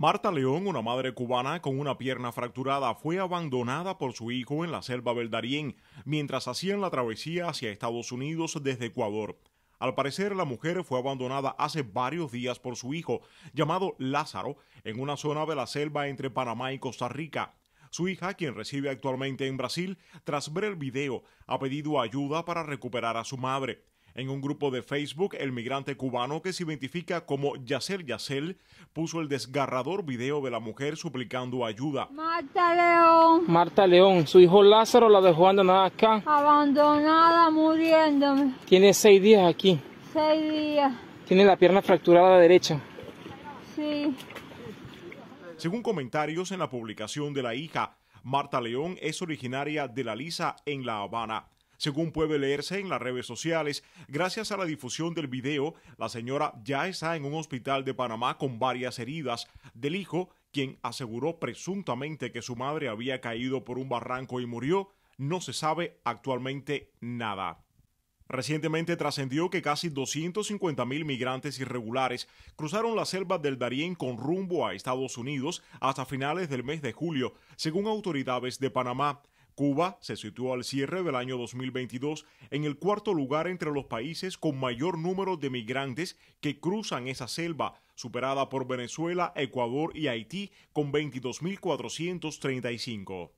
Marta León, una madre cubana con una pierna fracturada, fue abandonada por su hijo en la selva del mientras hacían la travesía hacia Estados Unidos desde Ecuador. Al parecer, la mujer fue abandonada hace varios días por su hijo, llamado Lázaro, en una zona de la selva entre Panamá y Costa Rica. Su hija, quien recibe actualmente en Brasil, tras ver el video, ha pedido ayuda para recuperar a su madre. En un grupo de Facebook, el migrante cubano que se identifica como Yacel Yacel puso el desgarrador video de la mujer suplicando ayuda. Marta León. Marta León, su hijo Lázaro la dejó abandonada acá. Abandonada, muriéndome. Tiene seis días aquí. Seis días. Tiene la pierna fracturada a la derecha. Sí. Según comentarios en la publicación de la hija, Marta León es originaria de La Lisa en La Habana. Según puede leerse en las redes sociales, gracias a la difusión del video, la señora ya está en un hospital de Panamá con varias heridas del hijo, quien aseguró presuntamente que su madre había caído por un barranco y murió. No se sabe actualmente nada. Recientemente trascendió que casi 250.000 migrantes irregulares cruzaron la selva del Darién con rumbo a Estados Unidos hasta finales del mes de julio, según autoridades de Panamá. Cuba se situó al cierre del año 2022 en el cuarto lugar entre los países con mayor número de migrantes que cruzan esa selva, superada por Venezuela, Ecuador y Haití con 22.435.